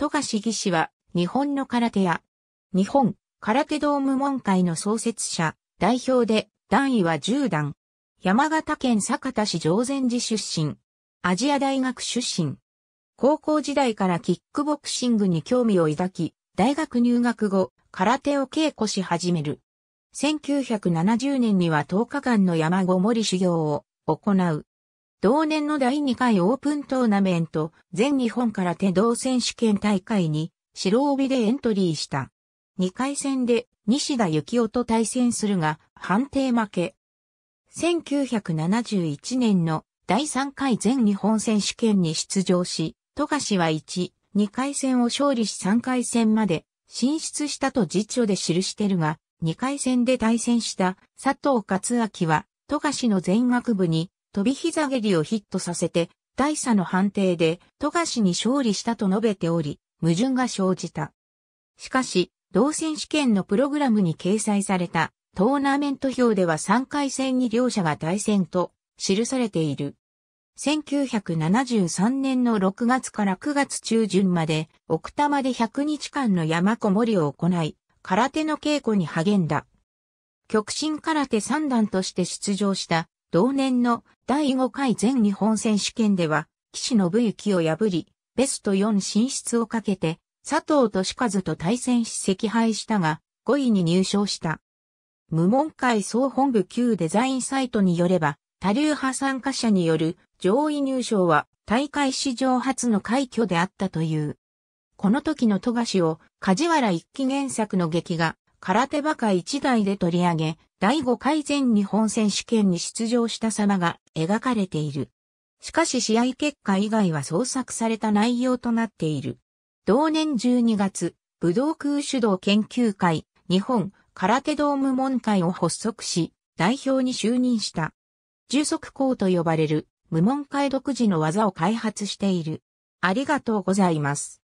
富樫義士は、日本の空手や、日本空手道無門会の創設者、代表で、段位は10段。山形県酒田市常禅寺出身。アジア大学出身。高校時代からキックボクシングに興味を抱き、大学入学後、空手を稽古し始める。1970年には10日間の山ごもり修行を行う。同年の第2回オープントーナメント、全日本空手道選手権大会に白帯でエントリーした。2回戦で西田幸男と対戦するが判定負け。1971年の第3回全日本選手権に出場し、富樫は1、2回戦を勝利し3回戦まで進出したと実書で記してるが、2回戦で対戦した佐藤勝明は、富樫の全学部に飛び膝蹴りをヒットさせて、大差の判定で、富樫に勝利したと述べており、矛盾が生じた。しかし、同選手権のプログラムに掲載されたトーナメント表では3回戦に両者が対戦と記されている。1973年の6月から9月中旬まで奥多摩で100日間の山こもりを行い、空手の稽古に励んだ。極真空手三段として出場した同年の第5回全日本選手権では、岸信之を破り、ベスト4進出をかけて、佐藤俊和と対戦し赤敗したが、5位に入賞した。無門会総本部旧デザインサイトによれば、多流派参加者による上位入賞は大会史上初の快挙であったという。この時の富樫を梶原一騎原作の劇が空手バカ一台で取り上げ、第5回全日本選手権に出場した様が描かれている。しかし試合結果以外は創作された内容となっている。同年12月、武道空手道研究会、日本空手道無門会を発足し、代表に就任した。重足校と呼ばれる無門会独自の技を開発している。ありがとうございます。